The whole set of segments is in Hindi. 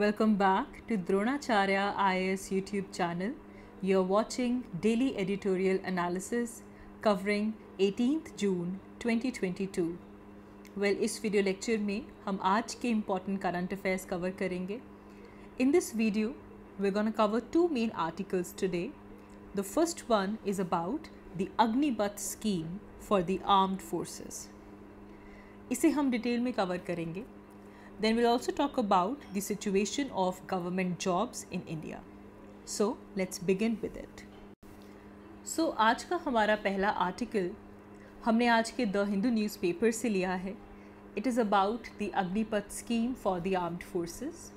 Welcome back to Dronacharya IAS YouTube channel. You're watching daily editorial analysis covering 18th June 2022. Well, this video lecture mein hum aaj important current affairs cover karenge. In this video, we're going to cover two main articles today. The first one is about the Agnibath scheme for the armed forces. इसे हम डिटेल में कवर करेंगे Then we'll also talk about the situation of government jobs in India. So let's begin with it. So so, आज का हमारा पहला आर्टिकल हमने आज के द हिंदू न्यूज़पेपर से लिया है it is about the Agnipath scheme for the armed forces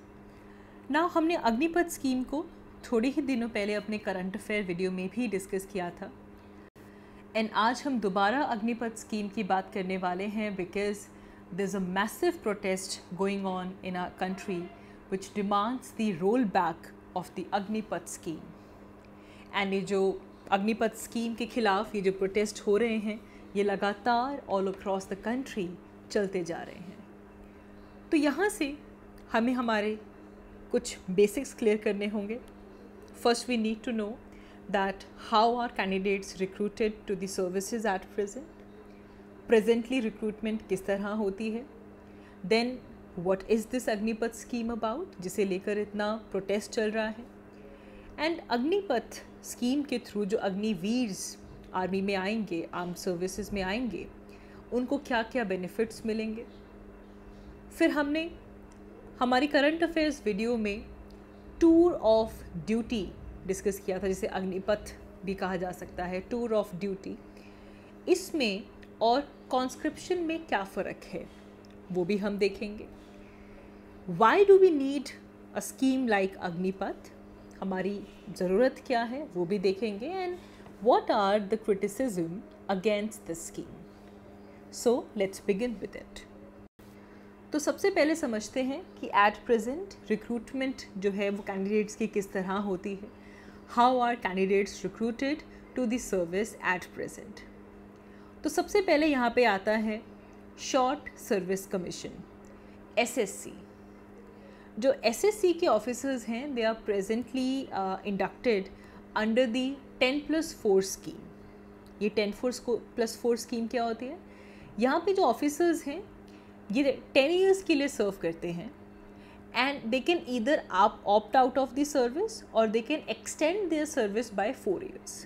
ना हमने अग्निपथ स्कीम को थोड़े ही दिनों पहले अपने करंट अफेयर वीडियो में भी डिस्कस किया था एंड आज हम दोबारा अग्निपथ स्कीम की बात करने वाले हैं because there's a massive protest going on in our country which demands the rollback of the Agnipath scheme and ये जो अग्निपथ स्कीम के खिलाफ ये जो प्रोटेस्ट हो रहे हैं ये लगातार ऑल अक्रॉस द कंट्री चलते जा रहे हैं तो यहाँ से हमें हमारे कुछ बेसिक्स क्लियर करने होंगे first we need to know that how are candidates recruited to the services at present presently recruitment किस तरह होती है then what is this Agnipath scheme about जिसे लेकर इतना प्रोटेस्ट चल रहा है एंड अग्निपथ स्कीम के थ्रू जो अग्निवीर्स आर्मी में आएंगे आर्म सर्विसेज में आएंगे उनको क्या क्या बेनिफिट्स मिलेंगे फिर हमने हमारी करंट अफेयर्स वीडियो में टूर ऑफ ड्यूटी डिस्कस किया था जिसे अग्निपथ भी कहा जा सकता है टूर ऑफ ड्यूटी इसमें और कॉन्स्क्रिप्शन में क्या फ़र्क है वो भी हम देखेंगे why do we need a scheme like Agnipath हमारी ज़रूरत क्या है वो भी देखेंगे and what are the criticism against the scheme so let's begin with it तो सबसे पहले समझते हैं कि एट प्रेजेंट रिक्रूटमेंट जो है वो कैंडिडेट्स की किस तरह होती है how are candidates recruited to this service at present तो सबसे पहले यहाँ पे आता है शॉर्ट सर्विस कमीशन एसएससी जो एसएससी के ऑफिसर्स हैं they are presently inducted under the ten plus four scheme ये ten four plus four scheme क्या होती है यहाँ पे जो ऑफिसर्स हैं ये टेन ईयर्स के लिए सर्व करते हैं एंड दे कैन ईदर आप opt out of the service और they can extend their service by four years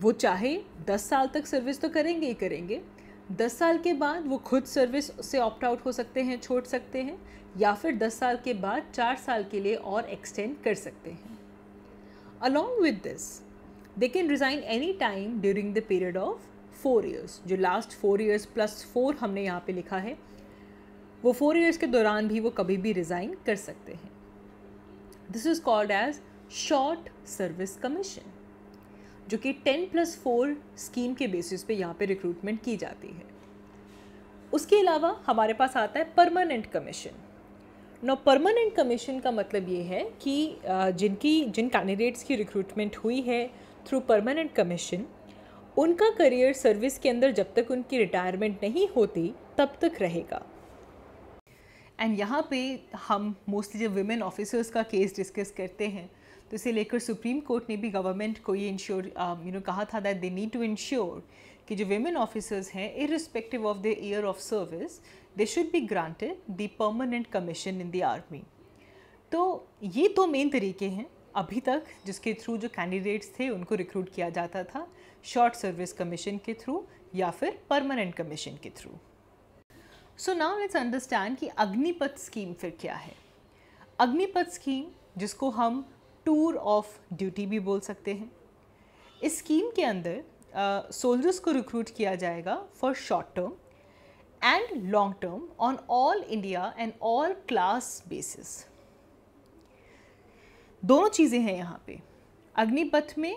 वो चाहे दस साल तक सर्विस तो करेंगे ही करेंगे दस साल के बाद वो खुद सर्विस से ऑप्ट आउट हो सकते हैं छोड़ सकते हैं या फिर दस साल के बाद चार साल के लिए और एक्सटेंड कर सकते हैं along with this they can resign any time during the period of four years जो last four years plus four हमने यहाँ पे लिखा है वो फोर ईयर्स के दौरान भी वो कभी भी रिज़ाइन कर सकते हैं this is called as short service commission जो कि टेन प्लस फोर स्कीम के बेसिस पे यहाँ पे रिक्रूटमेंट की जाती है उसके अलावा हमारे पास आता है permanent commission now permanent commission का मतलब ये है कि जिनकी जिन कैंडिडेट्स की रिक्रूटमेंट हुई है थ्रू परमानेंट कमीशन उनका करियर सर्विस के अंदर जब तक उनकी रिटायरमेंट नहीं होती तब तक रहेगा एंड यहाँ पे हम मोस्टली जब वुमेन ऑफिसर्स का केस डिस्कस करते हैं तो इसे लेकर सुप्रीम कोर्ट ने भी गवर्नमेंट को ये इंश्योर यू um, नो कहा था that they need to ensure कि जो वेमेन ऑफिसर्स हैं irrespective of the year of service they should be granted the permanent commission in the army तो ये दो मेन तरीके हैं अभी तक जिसके थ्रू जो कैंडिडेट्स थे उनको रिक्रूट किया जाता था शॉर्ट सर्विस कमीशन के थ्रू या फिर परमानेंट कमीशन के through so now let's understand कि अग्निपथ स्कीम फिर क्या है अग्निपथ स्कीम जिसको हम टूर ऑफ ड्यूटी भी बोल सकते हैं इस स्कीम के अंदर सोल्जर्स को रिक्रूट किया जाएगा for short term and long term on all India and all class basis दोनों चीज़ें हैं यहाँ पे अग्निपथ में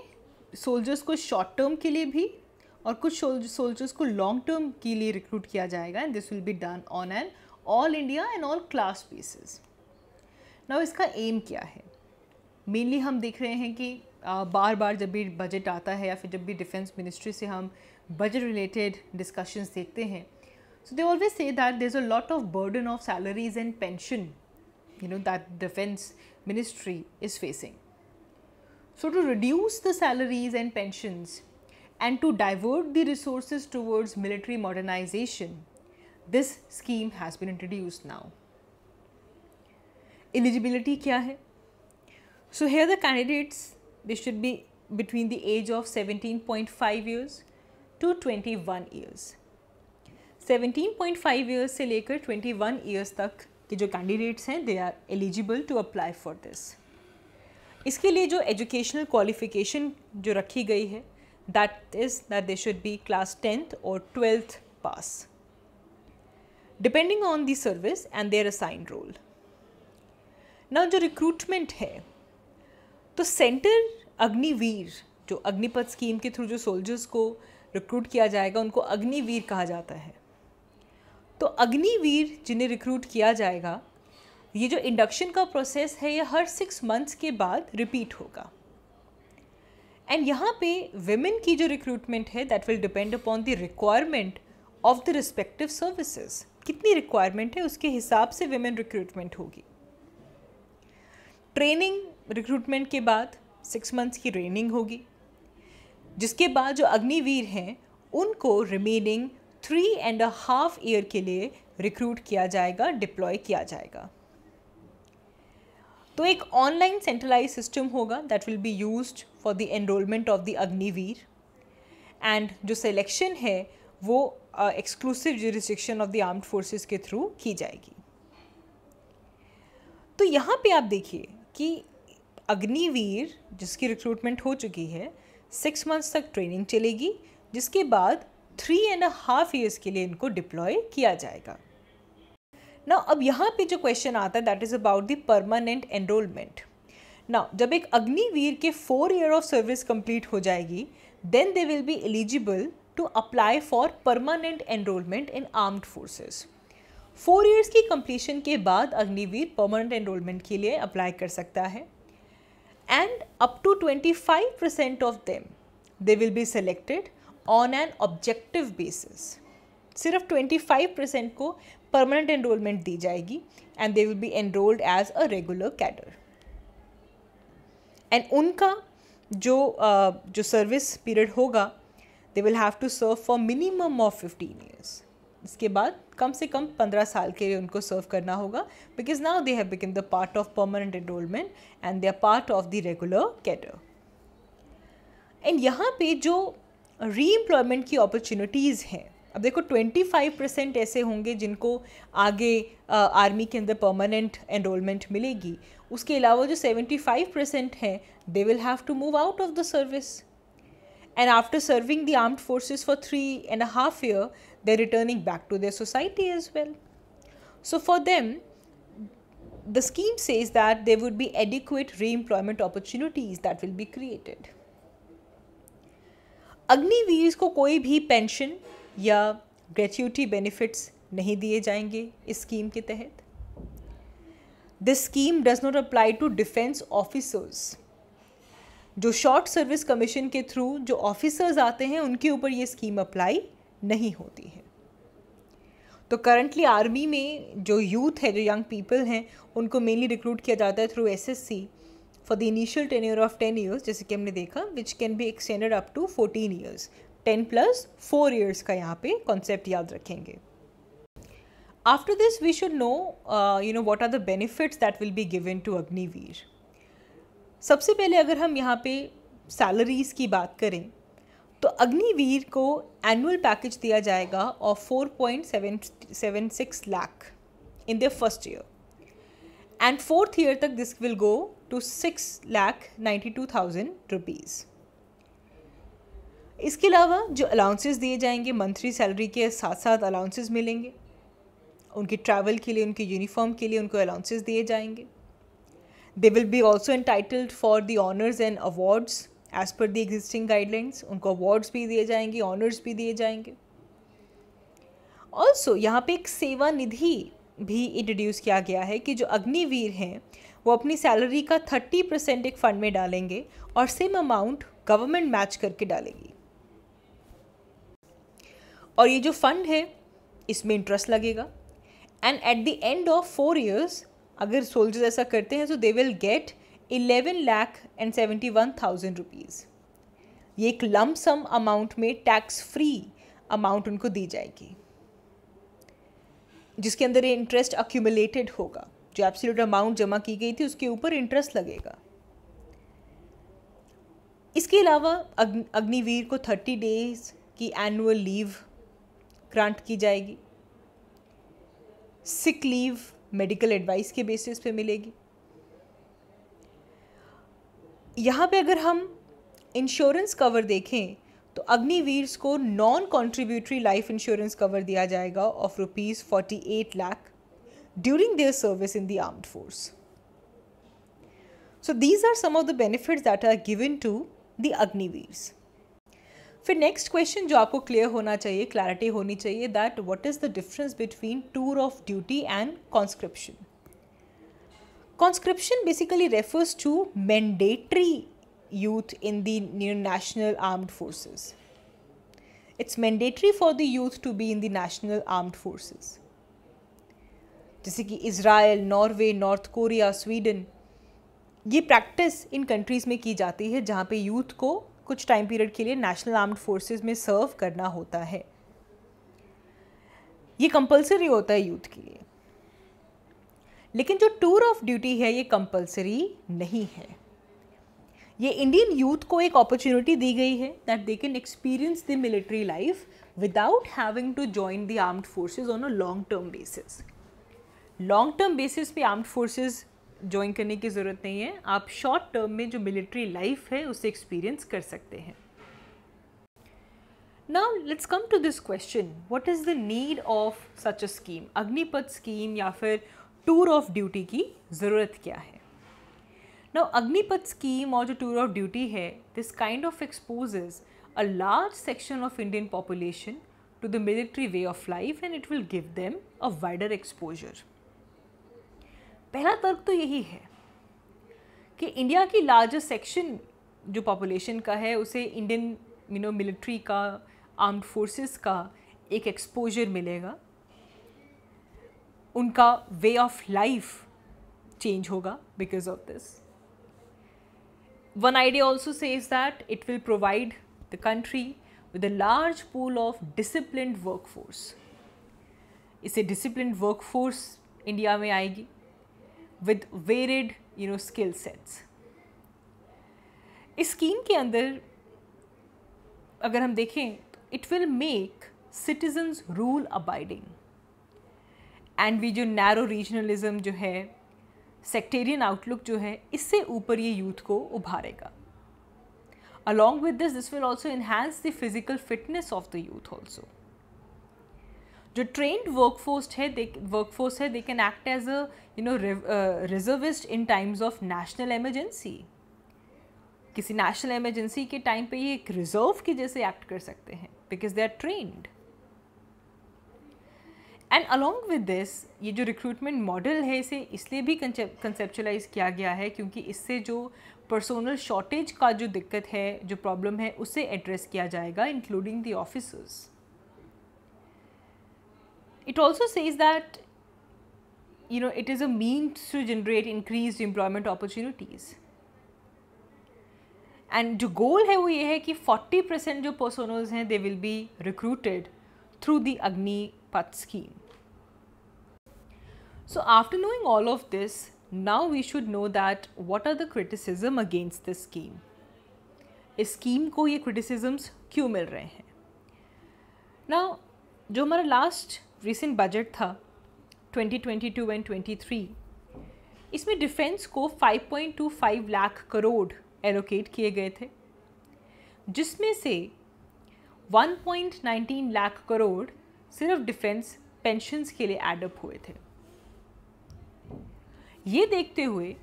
सोल्जर्स को शॉर्ट टर्म के लिए भी और कुछ सोल्जर्स को लॉन्ग टर्म के लिए रिक्रूट किया जाएगा and this will be done on an all India and all class basis now इसका एम क्या है मेनली हम देख रहे हैं कि बार बार जब भी बजट आता है या फिर जब भी डिफेंस मिनिस्ट्री से हम बजट रिलेटेड डिस्कशंस देखते हैं so they always say that there a lot of burden of salaries and pension you know that defence ministry is facing so to reduce the salaries and pensions and to divert the resource towards military modernisation this scheme has been introduce now eligibility क्या है So here the candidates, they should be between the age of 17.5 years to 21 years. 17.5 years se lekar 21 years tak ke jo candidates hain they are eligible to apply for this. Iske liye jo educational qualification jo रखी gayi hai that is that they should be class 10th or 12th pass. Depending on the service and their assigned role. Now jo recruitment hai. तो सेंटर अग्निवीर जो अग्निपथ स्कीम के थ्रू जो सोल्जर्स को रिक्रूट किया जाएगा उनको अग्निवीर कहा जाता है तो अग्निवीर जिन्हें रिक्रूट किया जाएगा ये जो इंडक्शन का प्रोसेस है ये हर सिक्स मंथ्स के बाद रिपीट होगा एंड यहाँ पे वेमेन की जो रिक्रूटमेंट है that will depend upon the requirement of the respective services कितनी रिक्वायरमेंट है उसके हिसाब से वेमेन रिक्रूटमेंट होगी ट्रेनिंग रिक्रूटमेंट के बाद सिक्स मंथ्स की ट्रेनिंग होगी जिसके बाद जो अग्निवीर हैं उनको remaining three and a half year के लिए रिक्रूट किया जाएगा डिप्लॉय किया जाएगा तो एक ऑनलाइन सेंट्रलाइज सिस्टम होगा that will be use for the enrolment of the Agniveer and जो सिलेक्शन है वो exclusive jurisdiction of the armed forces के थ्रू की जाएगी तो यहाँ पे आप देखिए कि अग्निवीर जिसकी रिक्रूटमेंट हो चुकी है सिक्स मंथ्स तक ट्रेनिंग चलेगी जिसके बाद थ्री एंड हाफ ईयर्स के लिए इनको डिप्लॉय किया जाएगा ना अब यहाँ पे जो क्वेश्चन आता है that is about the permanent enrolment ना जब एक अग्निवीर के four year of service complete हो जाएगी then they will be eligible to apply for permanent enrolment in armed forces four years की कंप्लीशन के बाद अग्निवीर परमानेंट एनरोलमेंट के लिए अप्लाई कर सकता है and up to 25% of them, they will be selected on an objective basis. of 25% ko permanent enrollment di jayegi and they will be enrolled as a regular cadre. And unka jo, uh, jo service period hoga, they will have to serve for minimum of 15 years. इसके बाद कम से कम पंद्रह साल के लिए उनको सर्व करना होगा because now they have become the part of permanent enrolment and they are part of the regular cadre and यहाँ पे जो री एम्प्लॉयमेंट की अपॉर्चुनिटीज़ हैं अब देखो ट्वेंटी फाइव परसेंट ऐसे होंगे जिनको आगे आ, आर्मी के अंदर परमानेंट एनरोलमेंट मिलेगी उसके अलावा जो सेवेंटी फाइव परसेंट हैं they will have to move out of the service and after serving the armed forces for three and a half year, they're returning back to their society as well. So for them, the scheme says that there would be adequate re-employment opportunities that will be created. Agniveer को कोई भी पेंशन या ग्रेच्यूटी बेनिफिट्स नहीं दिए जाएंगे इस स्कीम के तहत this scheme does not apply to defence officers जो शॉर्ट सर्विस कमीशन के थ्रू जो ऑफिसर्स आते हैं उनके ऊपर ये स्कीम अप्लाई नहीं होती है तो करंटली आर्मी में जो यूथ है जो यंग पीपल हैं उनको मेनली रिक्रूट किया जाता है through S S C for the initial ten year of ten years जैसे कि हमने देखा which can be extended up to fourteen years ten plus four years का यहाँ पे कॉन्सेप्ट याद रखेंगे after this we should know you know what are the benefits that will be given to Agniveer सबसे पहले अगर हम यहाँ पे सैलरीज़ की बात करें तो अग्निवीर को एनुअल पैकेज दिया जाएगा of four point seven seven six lakh in the first year and fourth year तक this will go to six lakh ninety two thousand rupees इसके अलावा जो अलाउंसेस दिए जाएंगे मंथली सैलरी के साथ साथ अलाउंसेस मिलेंगे उनके ट्रैवल के लिए उनके यूनिफॉर्म के लिए उनको अलाउंसेस दिए जाएंगे they will be also entitled for the honours and awards as per the existing guidelines उनको अवार्ड्स भी दिए जाएंगे ऑनर्स भी दिए जाएंगे ऑल्सो यहाँ पे एक सेवा निधि भी इंट्रोड्यूस किया गया है कि जो अग्निवीर हैं वो अपनी सैलरी का थर्टी परसेंट एक फ़ंड में डालेंगे और सेम अमाउंट गवर्नमेंट मैच करके डालेगी और ये जो फंड है इसमें इंटरेस्ट लगेगा and at the end of four years अगर सोल्जर्स ऐसा करते हैं तो they will get eleven lakh and seventy one thousand rupees ये एक लम सम अमाउंट में टैक्स फ्री अमाउंट उनको दी जाएगी जिसके अंदर ये इंटरेस्ट अक्यूमुलेटेड होगा जो एब्सोल्यूट अमाउंट जमा की गई थी उसके ऊपर इंटरेस्ट लगेगा इसके अलावा अग्निवीर को थर्टी डेज की एनुअल लीव ग्रांट की जाएगी सिक लीव मेडिकल एडवाइस के बेसिस पे मिलेगी यहाँ पे अगर हम इंश्योरेंस कवर देखें तो अग्निवीर्स को non contributory life insurance cover दिया जाएगा of rupees forty eight lakh during their service in the armed force so these are some of the benefits that are given to the Agniveers फिर नेक्स्ट क्वेश्चन जो आपको क्लियर होना चाहिए क्लैरिटी होनी चाहिए that what is the difference between tour of duty and conscription conscription basically refers to mandatory youth in the national armed forces it's mandatory for the youth to be in the national armed forces जैसे कि Israel Norway North Korea Sweden ये प्रैक्टिस इन कंट्रीज़ में की जाती है जहाँ पे यूथ को कुछ टाइम पीरियड के लिए नेशनल आर्म्ड फोर्सेज में सर्व करना होता है ये कंपलसरी होता है यूथ के लिए लेकिन जो टूर ऑफ ड्यूटी है ये कंपलसरी नहीं है ये इंडियन यूथ को एक अपॉर्चुनिटी दी गई है that they can experience the military life without having to join the armed forces on a long term basis long term basis पे आर्म्ड फोर्सेज ज्वाइन करने की ज़रूरत नहीं है आप शॉर्ट टर्म में जो मिलिट्री लाइफ है उसे एक्सपीरियंस कर सकते हैं now let's come to this question what is the need of such a scheme Agnipath scheme या फिर टूर ऑफ ड्यूटी की ज़रूरत क्या है नाउ अग्निपथ स्कीम और जो टूर ऑफ ड्यूटी है this kind of expose a large section of Indian population to the military way of life and it will give them a wider exposure पहला तर्क तो यही है कि इंडिया की लार्जेस्ट सेक्शन जो पॉपुलेशन का है उसे इंडियन यू नो मिलिट्री का आर्म्ड फोर्सेस का एक एक्सपोजर मिलेगा उनका वे ऑफ लाइफ चेंज होगा because of this one idea also says that it will provide the country with a large pool of discipline work force इसे डिसिप्लिन वर्क फोर्स इंडिया में आएगी with varied you know skill sets इस स्कीम के अंदर अगर हम देखें तो it will make citizens rule abiding and we जो नैरो रीजनलिज्म जो है सेक्टेरियन आउटलुक जो है इससे ऊपर ये यूथ को उभारेगा along with this this will also enhance the physical fitness of the youth also जो ट्रेंड वर्कफोर्स है दे वर्कफोर्स है they can act as a you know reservist in times of national emergency किसी नेशनल एमरजेंसी के टाइम पे ये एक रिजर्व की जैसे एक्ट कर सकते हैं because they are trained and along with this ये जो रिक्रूटमेंट मॉडल है इसे इसलिए भी कंसेप्चुलाइज किया गया है क्योंकि इससे जो पर्सोनल शॉर्टेज का जो दिक्कत है जो प्रॉब्लम है उसे एड्रेस किया जाएगा including the officers it also says that you know it is a means to generate increased employment opportunities and the goal hai wo 40% of personas hain will be recruited through the agni path scheme so after knowing all of this now we should know that what are the criticisms against this scheme इस स्कीम को ये क्रिटिसिजम्स क्यों मिल रहे हैं रिसेंट बजट था 2022 एंड 23 इसमें डिफेंस को 5.25 लाख करोड़ एलोकेट किए गए थे जिसमें से 1.19 लाख करोड़ सिर्फ डिफेंस पेंशन्स के लिए एडअप हुए थे ये देखते हुए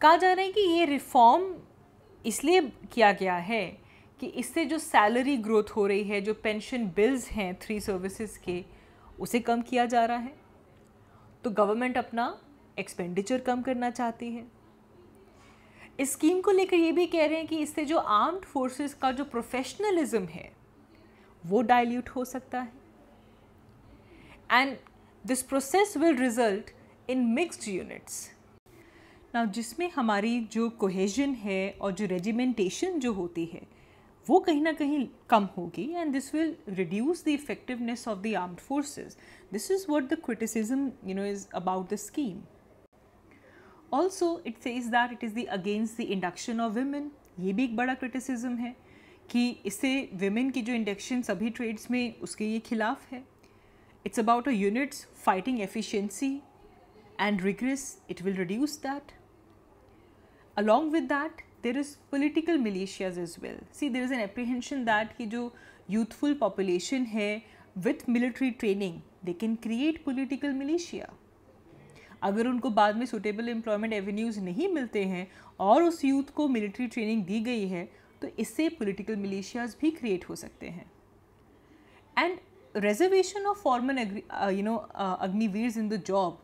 कहा जा रहा है कि ये रिफॉर्म इसलिए किया गया है कि इससे जो सैलरी ग्रोथ हो रही है जो पेंशन बिल्स हैं थ्री सर्विसेज के उसे कम किया जा रहा है तो गवर्नमेंट अपना एक्सपेंडिचर कम करना चाहती है इस स्कीम को लेकर ये भी कह रहे हैं कि इससे जो आर्म्ड फोर्सेस का जो प्रोफेशनलिज्म है वो डाइल्यूट हो सकता है and this process will result in mixed units ना जिसमें हमारी जो कोहेजन है और जो रेजिमेंटेशन जो होती है वो कहीं ना कहीं कम होगी and this will reduce the effectiveness of the armed forces this is what the criticism you know is about the scheme also it says that it is the against the induction of women ये भी एक बड़ा क्रिटिसिज्म है कि इससे वेमेन की जो इंडक्शन सभी ट्रेड्स में उसके ये खिलाफ है it's about a units fighting efficiency and regress it will reduce that along with that there is political militias is well see there is an apprehension that कि जो यूथफुल पॉपुलेशन है with military training they can create political militia अगर उनको बाद में सुटेबल एम्प्लॉयमेंट एवेन्यूज नहीं मिलते हैं और उस यूथ को मिलिट्री ट्रेनिंग दी गई है तो इससे पोलिटिकल मिलिशियाज भी क्रिएट हो सकते हैं and reservation of formal you know Agniveer in the job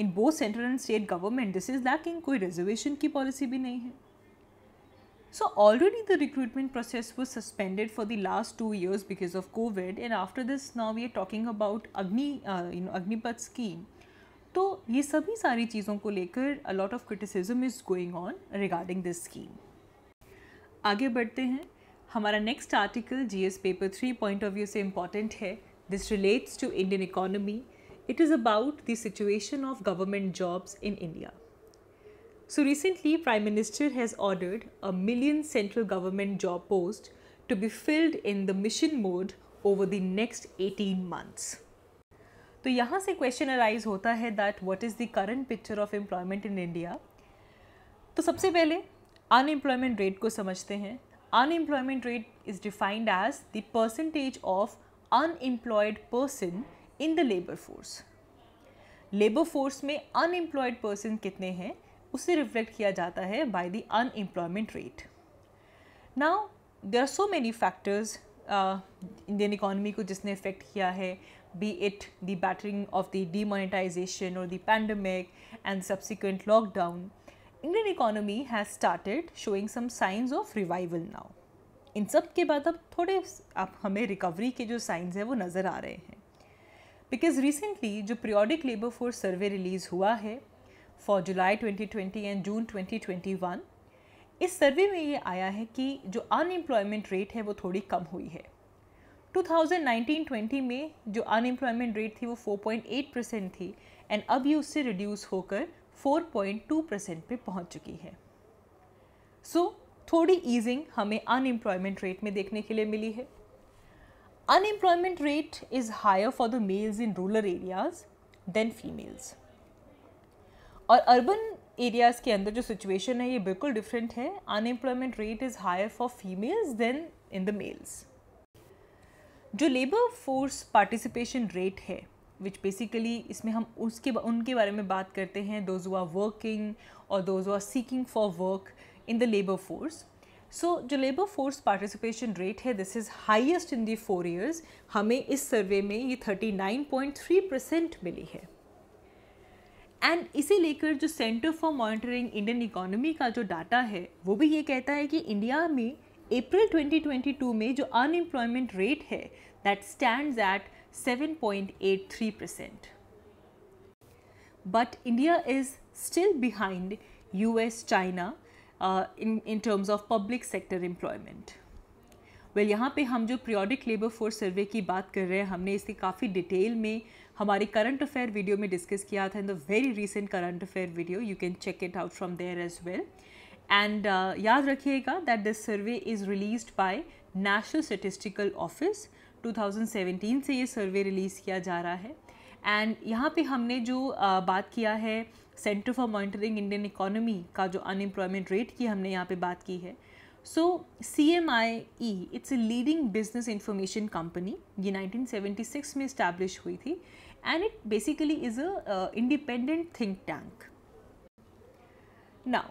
in both central and state government this is lacking कोई रिजर्वेशन की पॉलिसी भी नहीं है So already the recruitment process was suspended for the last two years because of COVID, and after this now we are talking about Agni, uh, you know, Agnipath scheme. So ये सभी सारी चीजों को लेकर a lot of criticism is going on regarding this scheme. आगे बढ़ते हैं. हमारा next article GS paper three point of view से important है. This relates to Indian economy. It is about the situation of government jobs in India. So recently, Prime Minister has ordered a million central government job posts to be filled in the mission mode over the next 18 months. So यहाँ से question arise होता है that what is the current picture of employment in India? तो सबसे पहले unemployment rate को समझते Unemployment rate is defined as the percentage of unemployed person in the labour force. Labour force में unemployed person कितने हैं? उसे रिफ्लेक्ट किया जाता है by the unemployment rate now there are so many factors Indian economy को जिसने इफेक्ट किया है be it the battering of the demonetisation और the pandemic and subsequent lockdown Indian economy has started showing some signs of revival now इन सब के बाद अब थोड़े आप हमें रिकवरी के जो साइंस हैं वो नज़र आ रहे हैं बिकॉज रिसेंटली जो periodic labour force survey release हुआ है फॉर जुलाई 2020 एंड जून 2021 इस सर्वे में ये आया है कि जो अनएम्प्लॉयमेंट रेट है वो थोड़ी कम हुई है 2019-20 में जो अनएम्प्लॉयमेंट रेट थी वो 4.8 परसेंट थी एंड अब ये उससे रिड्यूस होकर 4.2 परसेंट पर पहुँच चुकी है सो so, थोड़ी ईजिंग हमें अनएम्प्लॉयमेंट रेट में देखने के लिए मिली है unemployment rate is higher for the males in rural areas than females और अर्बन एरियाज़ के अंदर जो सिचुएशन है ये बिल्कुल डिफरेंट है unemployment rate is higher for females than in the males जो लेबर फोर्स पार्टिसिपेशन रेट है विच बेसिकली इसमें हम उसके उनके बारे में बात करते हैं दोज आर वर्किंग और those are seeking for work in the labour force so जो लेबर फोर्स पार्टिसिपेशन रेट है this is highest in the four years हमें इस सर्वे में ये thirty nine point three percent मिली है एंड इसे लेकर जो centre for monitoring Indian economy का जो डाटा है वो भी ये कहता है कि इंडिया में अप्रैल 2022 में जो अनएम्प्लॉयमेंट रेट है that stand at 7.83 percent but India is still behind US China in in terms of public sector employment well यहाँ पे हम जो प्रियोडिक लेबर फोर्स सर्वे की बात कर रहे हैं हमने इसे काफ़ी डिटेल में हमारी करंट अफेयर वीडियो में डिस्कस किया था in the very recent current affair video you can check it out from there as well and याद रखिएगा that this survey is release by National Statistical Office 2017 से ये सर्वे रिलीज़ किया जा रहा है एंड यहाँ पे हमने जो आ, uh, बात किया है centre for monitoring Indian economy का जो अनएम्प्लॉयमेंट रेट की हमने यहाँ पे बात की है so C M I E it's a leading business information company ये 1976 में इस्टेब्लिश हुई थी and it basically is a uh, independent think tank. Now,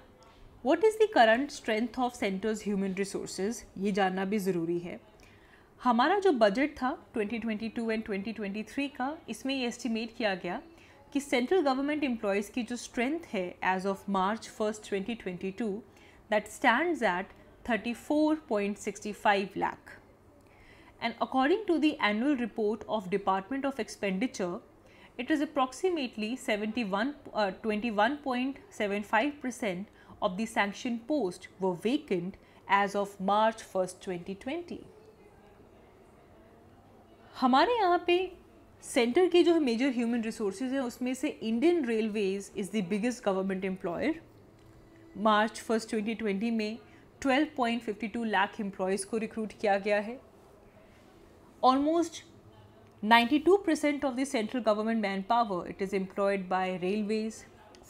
what is the current strength of center's human resources? ये जानना भी ज़रूरी है हमारा जो बजट था 2022 एंड 2023 का इसमें ये एस्टिमेट किया गया कि सेंट्रल गवर्नमेंट एम्प्लॉयज़ की जो स्ट्रेंथ है as of March first 2022 that stands at 34.65 lakh and according to the annual report of Department of Expenditure, it is approximately 71 uh, 21.75% of the sanctioned posts were vacant as of March 1st 2020 हमारे यहाँ पे सेंटर के जो मेजर ह्यूमन रिसोर्सेज हैं उसमें से Indian Railways is the biggest government employer March first 2020 में 12.52 लाख एम्प्लॉयज़ को रिक्रूट किया गया है Almost 92% of the central government manpower it is employed by railways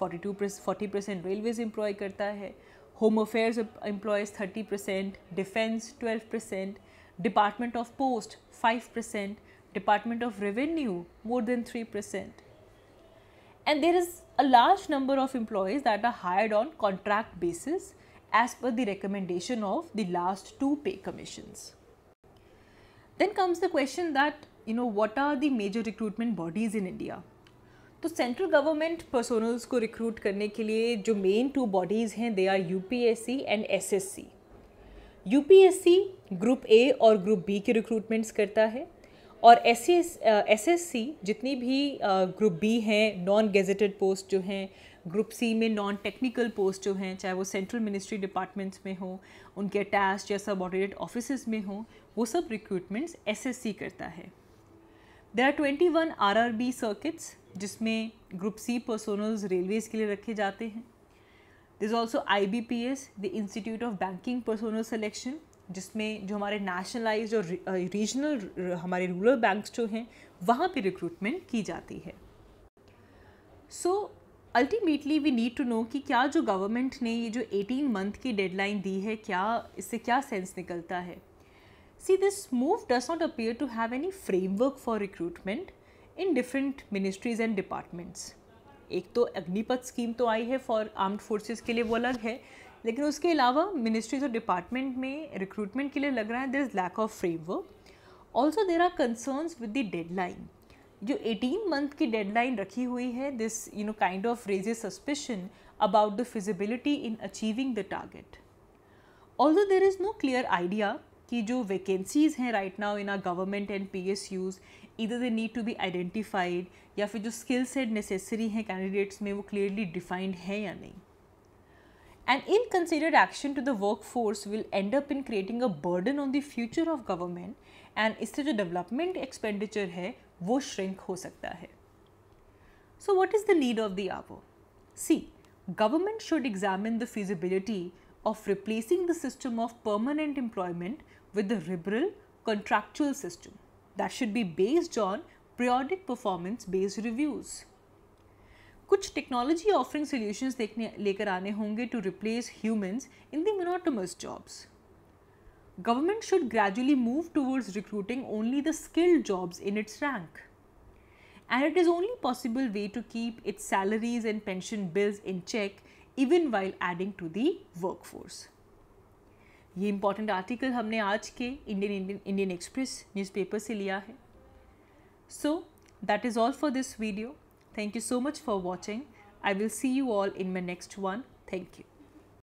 42 40% railways employ करता है home affairs employs 30% defense 12% department of post 5% department of revenue more than 3% and there is a large number of employees that are hired on contract basis as per the recommendation of the last two pay commissions Then comes the question that, you know, what are the major recruitment bodies in India? तो सेंट्रल गवर्नमेंट पर्सोनल्स को रिक्रूट करने के लिए जो मेन टू बॉडीज़ हैं they are UPSC and SSC. UPSC group A और ग्रुप बी के रिक्रूटमेंट्स करता है और एस एस uh, जितनी भी ग्रुप uh, बी हैं नॉन गेजेटेड पोस्ट जो हैं ग्रुप सी में नॉन टेक्निकल पोस्ट जो हैं चाहे वो सेंट्रल मिनिस्ट्री डिपार्टमेंट्स में हो उनके अटैच या सब ऑर्डिनेट ऑफिस में हो वो सब रिक्रूटमेंट्स एसएससी करता है there are twenty one R R B circuits जिसमें ग्रुप सी पर्सोनल्स रेलवेज़ के लिए रखे जाते हैं this also I B P S the institute of banking personnel selection जिसमें जो हमारे नेशनलाइज और uh, रीजनल हमारे रूरल बैंक्स जो हैं वहाँ पर रिक्रूटमेंट की जाती है so so, ultimately we need to know कि क्या जो गवर्नमेंट ने ये जो 18 मंथ की डेडलाइन दी है क्या इससे क्या सेंस निकलता है see this move does not appear to have any framework for recruitment in different ministries and departments एक तो अग्निपथ स्कीम तो आई है फॉर आर्म्ड फोर्सेज के लिए वो अलग है लेकिन उसके अलावा मिनिस्ट्रीज और डिपार्टमेंट में रिक्रूटमेंट के लिए लग रहा है there is lack of framework also there are concerns with the deadline जो 18 मंथ की डेडलाइन रखी हुई है this you know kind of raise suspicion about the feasibility in achieving the target although there is no clear idea कि जो वैकेंसीज़ हैं right now in a government and P S U's either they need to be identified या फिर जो स्किल सेट नेसेसरी हैं कैंडिडेट्स में वो क्लियरली डिफाइंड है या नहीं considered action to the work force will end up in creating a burden on the future of government and इससे जो डेवलपमेंट एक्सपेंडिचर है वो श्रिंक हो सकता है so what is the need of the hour see government should examine the feasibility of replacing the system of permanent employment with liberal contractual system that should be based on periodic performance based reviews कुछ टेक्नोलॉजी ऑफरिंग सोल्यूशंस देखने लेकर आने होंगे to replace humans in the monotonous jobs government should gradually move towards recruiting only the skilled jobs in its rank. And it is only possible way to keep its salaries and pension bills in check even while adding to the workforce. ये इम्पॉर्टेंट आर्टिकल हमने आज के इंडियन इंडियन एक्सप्रेस न्यूज़पेपर से लिया है so that is all for this video thank you so much for watching I will see you all in my next one thank you